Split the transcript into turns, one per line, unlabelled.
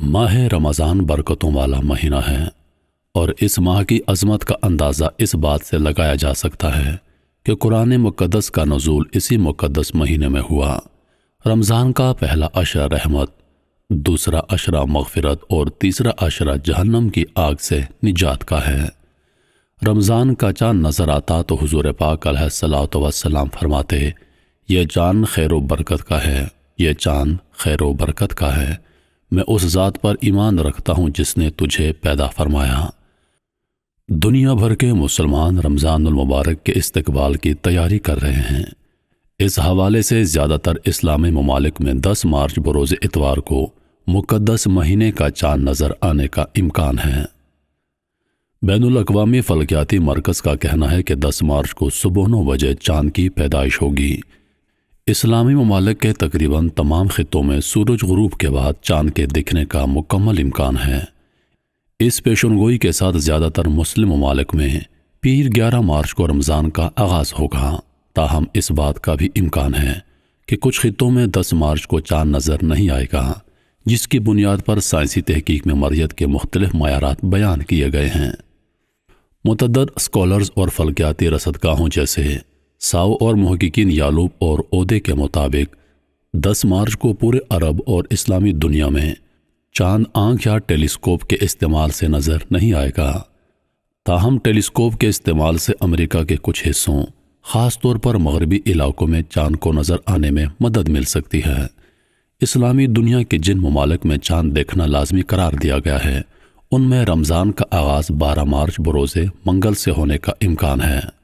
माह रमज़ान बरकतों वाला महीना है और इस माह की अजमत का अंदाज़ा इस बात से लगाया जा सकता है कि कुरान मुक़दस का नज़ूल इसी मुक़दस महीने में हुआ रमज़ान का पहला अशरा रहमत दूसरा अशरा मगफरत और तीसरा अशरा जहन्नम की आग से निजात का है रमज़ान का चाँद नज़र आता तो हजूर पाक सलात वसलाम फरमाते यह चाँद खैर बरकत का है यह चाँद खैर बरकत का है मैं उस ज़ात पर ईमान रखता हूँ जिसने तुझे पैदा फरमाया दुनिया भर के मुसलमान मुबारक के इस्तबाल की तैयारी कर रहे हैं इस हवाले से ज़्यादातर इस्लामी ममालिक में 10 मार्च बरोज़ इतवार को मुकदस महीने का चांद नज़र आने का इम्कान है बैन अवी फलकियाती मरकज़ का कहना है कि 10 मार्च को सुबह नौ बजे चांद की पैदाइश होगी इस्लामी ममालिक के तकरीबन तमाम ख़ितों में सूरज गरूब के बाद चांद के दिखने का मुकम्मल इम्कान है इस पेशन गोई के साथ ज़्यादातर मुस्लिम ममालिक में पीर ग्यारह मार्च को रमज़ान का आगाज़ होगा ताहम इस बात का भी इम्कान है कि कुछ खितों में दस मार्च को चांद नज़र नहीं आएगा जिसकी बुनियाद पर साइंसी तहकीक में मरीत के मुख्तलिफ मैारात बयान किए गए हैं मतदर स्कॉलर्स और फलकियाती रसदगाहों जैसे साओ और महकिन यालूब और अहदे के मुताबिक दस मार्च को पूरे अरब और इस्लामी दुनिया में चांद आंख या टेलीस्कोप के इस्तेमाल से नज़र नहीं आएगा ताहम टेलीस्कोप के इस्तेमाल से अमेरिका के कुछ हिस्सों ख़ास तौर पर मगरबी इलाकों में चांद को नज़र आने में मदद मिल सकती है इस्लामी दुनिया के जिन ममालक में चांद देखना लाजमी करार दिया गया है उनमें रमज़ान का आगाज़ 12 मार्च बरोज़ मंगल से होने का इम्कान है